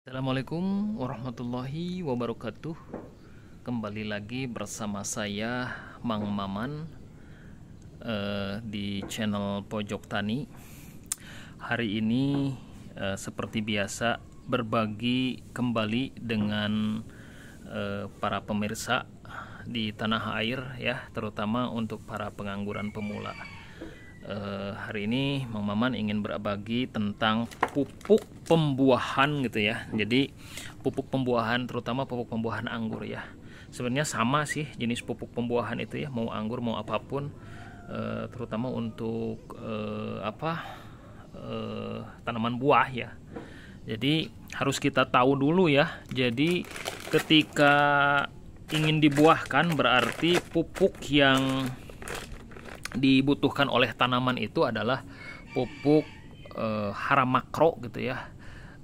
Assalamualaikum warahmatullahi wabarakatuh Kembali lagi bersama saya Mang Maman uh, Di channel Pojok Tani Hari ini uh, seperti biasa Berbagi kembali dengan uh, para pemirsa Di tanah air ya Terutama untuk para pengangguran pemula Uh, hari ini Mang Maman ingin berbagi tentang pupuk pembuahan gitu ya. Jadi pupuk pembuahan terutama pupuk pembuahan anggur ya. Sebenarnya sama sih jenis pupuk pembuahan itu ya, mau anggur mau apapun uh, terutama untuk uh, apa? tanaman buah ya. Jadi harus kita tahu dulu ya. Jadi ketika ingin dibuahkan berarti pupuk yang dibutuhkan oleh tanaman itu adalah pupuk e, eh, hara makro gitu ya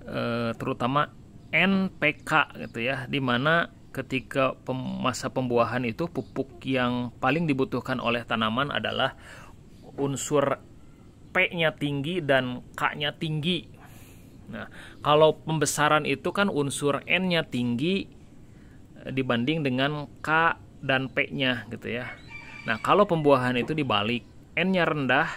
e, terutama NPK gitu ya dimana ketika pem, masa pembuahan itu pupuk yang paling dibutuhkan oleh tanaman adalah unsur P-nya tinggi dan K-nya tinggi nah kalau pembesaran itu kan unsur N-nya tinggi eh, dibanding dengan K dan P-nya gitu ya Nah, kalau pembuahan itu dibalik, N-nya rendah,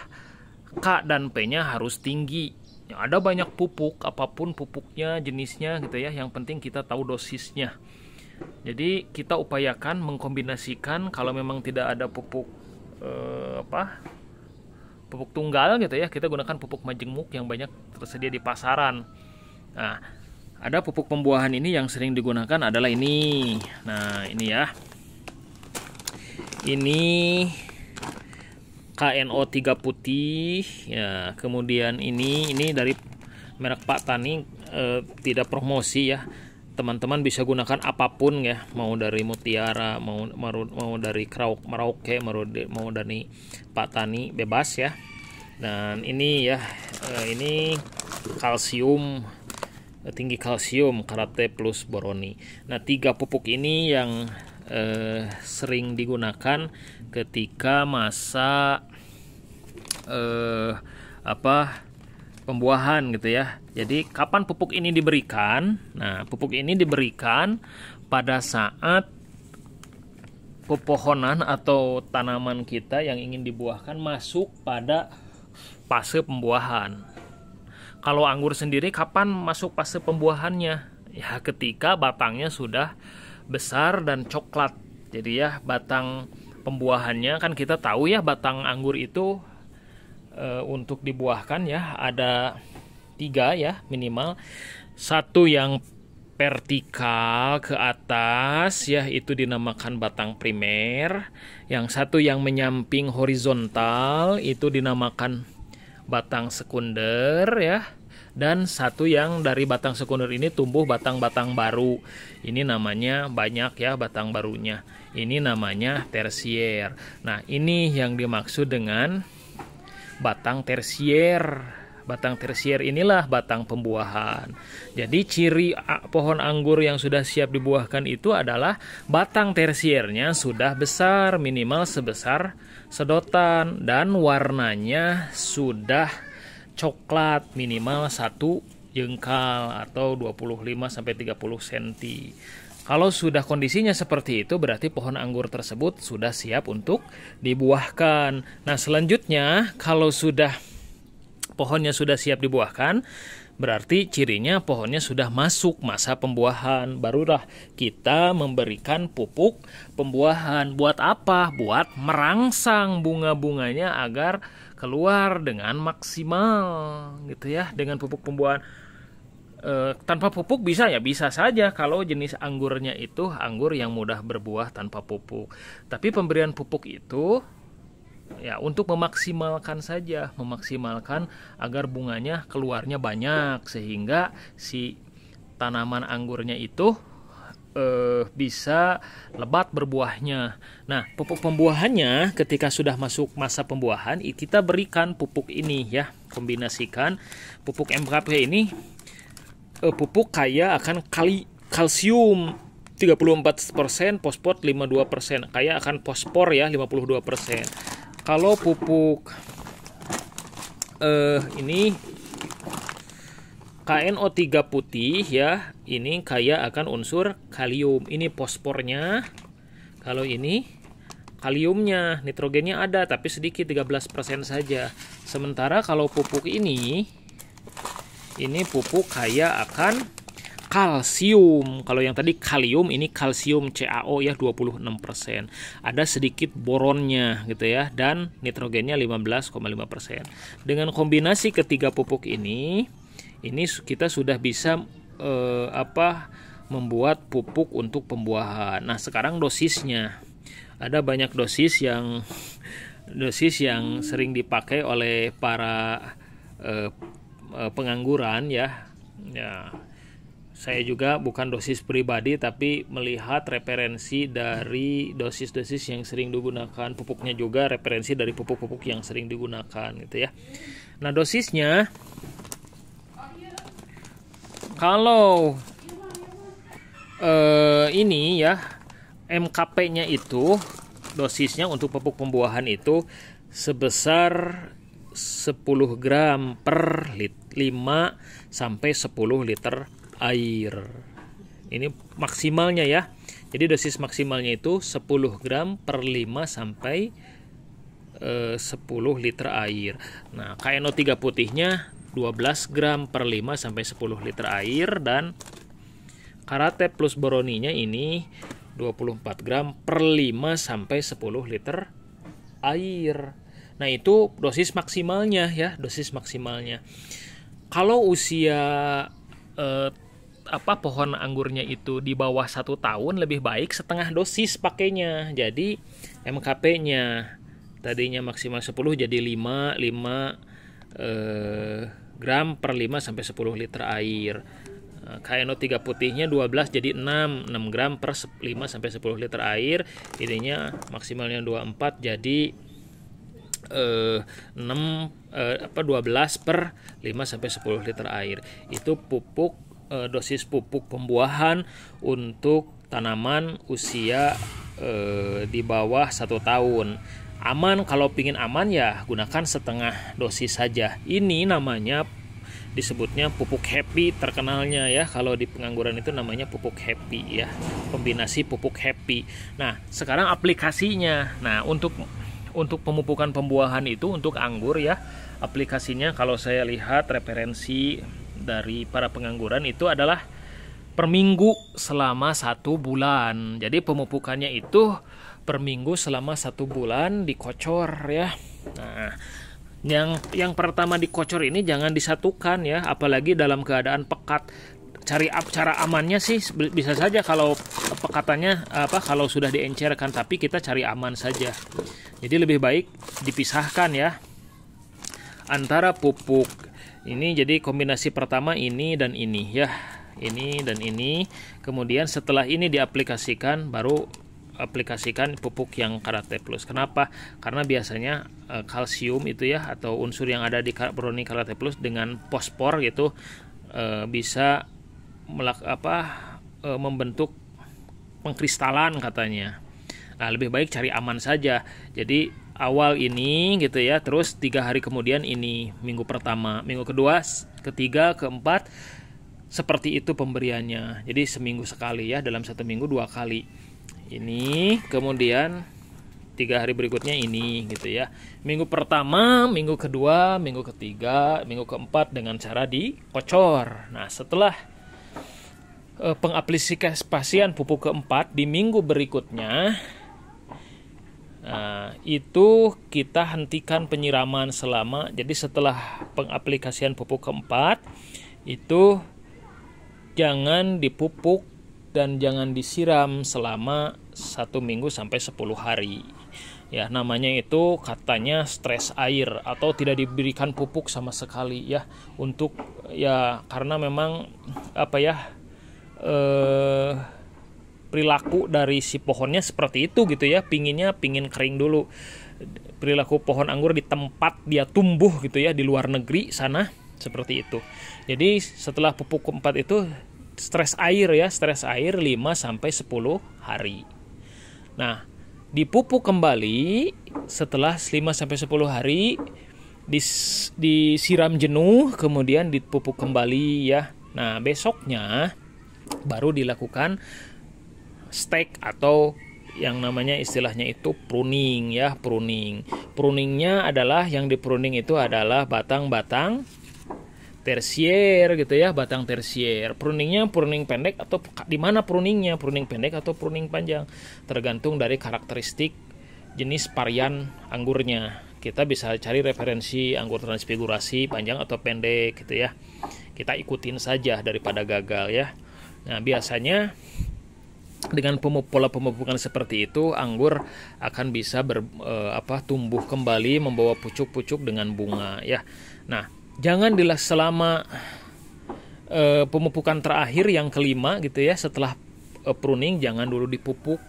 K dan P-nya harus tinggi. Ya, ada banyak pupuk, apapun pupuknya, jenisnya gitu ya. Yang penting kita tahu dosisnya. Jadi kita upayakan mengkombinasikan kalau memang tidak ada pupuk eh, apa pupuk tunggal gitu ya kita gunakan pupuk majemuk yang banyak tersedia di pasaran nah ada pupuk pembuahan ini yang sering digunakan adalah ini nah ini ya ini KNO3 putih ya kemudian ini ini dari merek Pak Tani eh, tidak promosi ya teman-teman bisa gunakan apapun ya mau dari Mutiara mau mau, mau dari Krauk Merauke mau, mau dari Pak Tani bebas ya dan ini ya eh, ini kalsium eh, tinggi kalsium karate plus boroni nah tiga pupuk ini yang eh, sering digunakan ketika masa eh, apa pembuahan gitu ya. Jadi kapan pupuk ini diberikan? Nah, pupuk ini diberikan pada saat pepohonan atau tanaman kita yang ingin dibuahkan masuk pada fase pembuahan. Kalau anggur sendiri kapan masuk fase pembuahannya? Ya ketika batangnya sudah besar dan coklat. Jadi ya batang pembuahannya kan kita tahu ya batang anggur itu e, untuk dibuahkan ya ada tiga ya minimal satu yang vertikal ke atas ya itu dinamakan batang primer yang satu yang menyamping horizontal itu dinamakan batang sekunder ya dan satu yang dari batang sekunder ini tumbuh batang-batang baru. Ini namanya banyak ya batang barunya. Ini namanya tersier. Nah, ini yang dimaksud dengan batang tersier batang tersier inilah batang pembuahan. Jadi ciri pohon anggur yang sudah siap dibuahkan itu adalah batang tersiernya sudah besar minimal sebesar sedotan dan warnanya sudah coklat minimal satu jengkal atau 25 sampai 30 cm. Kalau sudah kondisinya seperti itu berarti pohon anggur tersebut sudah siap untuk dibuahkan. Nah, selanjutnya kalau sudah pohonnya sudah siap dibuahkan, Berarti cirinya pohonnya sudah masuk masa pembuahan. Barulah kita memberikan pupuk pembuahan. Buat apa? Buat merangsang bunga-bunganya agar keluar dengan maksimal gitu ya dengan pupuk pembuahan. E, tanpa pupuk bisa ya bisa saja kalau jenis anggurnya itu anggur yang mudah berbuah tanpa pupuk. Tapi pemberian pupuk itu ya untuk memaksimalkan saja memaksimalkan agar bunganya keluarnya banyak sehingga si tanaman anggurnya itu eh, bisa lebat berbuahnya. Nah, pupuk pembuahannya ketika sudah masuk masa pembuahan, kita berikan pupuk ini ya, kombinasikan pupuk MKP ini eh, pupuk kaya akan kali kalsium 34%, fosfor 52%, kaya akan fosfor ya 52% kalau pupuk eh ini KNO3 putih ya, ini kaya akan unsur kalium. Ini fosfornya. Kalau ini kaliumnya, nitrogennya ada tapi sedikit 13% saja. Sementara kalau pupuk ini ini pupuk kaya akan kalsium. Kalau yang tadi kalium ini kalsium CaO ya 26%. Ada sedikit boronnya gitu ya dan nitrogennya 15,5%. Dengan kombinasi ketiga pupuk ini ini kita sudah bisa eh, apa membuat pupuk untuk pembuahan. Nah, sekarang dosisnya. Ada banyak dosis yang dosis yang sering dipakai oleh para eh, eh pengangguran ya. Ya, saya juga bukan dosis pribadi tapi melihat referensi dari dosis-dosis yang sering digunakan pupuknya juga referensi dari pupuk-pupuk yang sering digunakan gitu ya nah dosisnya kalau eh, ini ya MKP-nya itu dosisnya untuk pupuk pembuahan itu sebesar 10 gram per lit, 5 sampai 10 liter air. Ini maksimalnya ya. Jadi dosis maksimalnya itu 10 gram per 5 sampai e, eh, 10 liter air. Nah, KNO3 putihnya 12 gram per 5 sampai 10 liter air dan karate plus boroninya ini 24 gram per 5 sampai 10 liter air. Nah, itu dosis maksimalnya ya, dosis maksimalnya. Kalau usia eh, apa pohon anggurnya itu di bawah satu tahun lebih baik setengah dosis pakainya jadi MKP-nya tadinya maksimal 10 jadi 5 5 eh, gram per 5 sampai 10 liter air eh, KNO3 putihnya 12 jadi 6 6 gram per 5 sampai 10 liter air ininya maksimalnya 24 jadi eh, 6 eh, apa 12 per 5 sampai 10 liter air itu pupuk e, dosis pupuk pembuahan untuk tanaman usia e, di bawah satu tahun. Aman kalau pingin aman ya gunakan setengah dosis saja. Ini namanya disebutnya pupuk happy terkenalnya ya kalau di pengangguran itu namanya pupuk happy ya kombinasi pupuk happy nah sekarang aplikasinya nah untuk untuk pemupukan pembuahan itu untuk anggur ya aplikasinya kalau saya lihat referensi dari para pengangguran itu adalah per minggu selama satu bulan. Jadi pemupukannya itu per minggu selama satu bulan dikocor ya. Nah, yang yang pertama dikocor ini jangan disatukan ya, apalagi dalam keadaan pekat. Cari cara amannya sih bisa saja kalau pekatannya apa kalau sudah diencerkan, tapi kita cari aman saja. Jadi lebih baik dipisahkan ya antara pupuk ini jadi kombinasi pertama ini dan ini ya ini dan ini kemudian setelah ini diaplikasikan baru aplikasikan pupuk yang karate plus kenapa karena biasanya e, kalsium itu ya atau unsur yang ada di karbonik karate plus dengan pospor gitu e, bisa melak apa e, membentuk pengkristalan katanya nah lebih baik cari aman saja jadi awal ini gitu ya terus tiga hari kemudian ini minggu pertama minggu kedua ketiga keempat seperti itu pemberiannya jadi seminggu sekali ya dalam satu minggu dua kali ini kemudian tiga hari berikutnya ini gitu ya minggu pertama minggu kedua minggu ketiga minggu keempat dengan cara dikocor nah setelah eh, pengaplikasian pupuk keempat di minggu berikutnya itu kita hentikan penyiraman selama jadi setelah pengaplikasian pupuk keempat itu jangan dipupuk dan jangan disiram selama satu minggu sampai 10 hari ya namanya itu katanya stres air atau tidak diberikan pupuk sama sekali ya untuk ya karena memang apa ya eh perilaku dari si pohonnya seperti itu gitu ya pinginnya pingin kering dulu perilaku pohon anggur di tempat dia tumbuh gitu ya di luar negeri sana seperti itu jadi setelah pupuk keempat itu stres air ya stres air 5 sampai 10 hari nah dipupuk kembali setelah 5 sampai 10 hari dis, disiram jenuh kemudian dipupuk kembali ya. Nah, besoknya baru dilakukan steak atau yang namanya istilahnya itu pruning ya pruning pruningnya adalah yang dipruning itu adalah batang-batang tersier gitu ya batang tersier pruningnya pruning pendek atau di mana pruningnya pruning pendek atau pruning panjang tergantung dari karakteristik jenis varian anggurnya kita bisa cari referensi anggur transfigurasi panjang atau pendek gitu ya kita ikutin saja daripada gagal ya nah biasanya dengan pola pemupukan seperti itu anggur akan bisa ber, e, apa tumbuh kembali membawa pucuk-pucuk dengan bunga ya. Nah, jangan dilah selama e, pemupukan terakhir yang kelima gitu ya setelah e, pruning jangan dulu dipupuk.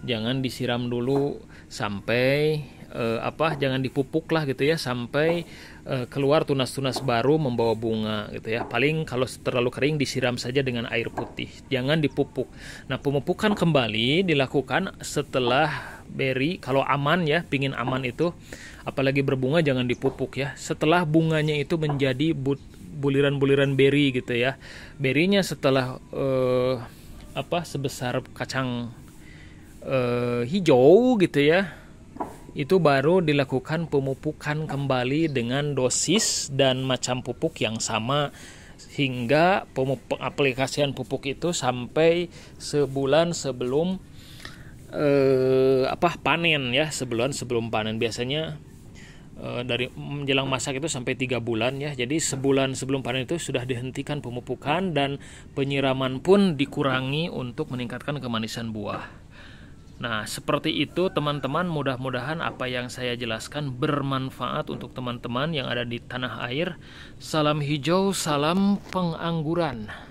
Jangan disiram dulu sampai Eh, apa jangan dipupuk lah gitu ya sampai eh, keluar tunas-tunas baru membawa bunga gitu ya. Paling kalau terlalu kering disiram saja dengan air putih. Jangan dipupuk. Nah, pemupukan kembali dilakukan setelah berry kalau aman ya, pingin aman itu apalagi berbunga jangan dipupuk ya. Setelah bunganya itu menjadi but buliran-buliran berry gitu ya. Berinya setelah eh, apa sebesar kacang hijau gitu ya itu baru dilakukan pemupukan kembali dengan dosis dan macam pupuk yang sama hingga pengaplikasian pupuk itu sampai sebulan sebelum eh, apa panen ya sebulan sebelum panen biasanya eh, dari menjelang masak itu sampai tiga bulan ya jadi sebulan sebelum panen itu sudah dihentikan pemupukan dan penyiraman pun dikurangi untuk meningkatkan kemanisan buah. Nah, seperti itu teman-teman, mudah-mudahan apa yang saya jelaskan bermanfaat untuk teman-teman yang ada di tanah air. Salam hijau, salam pengangguran.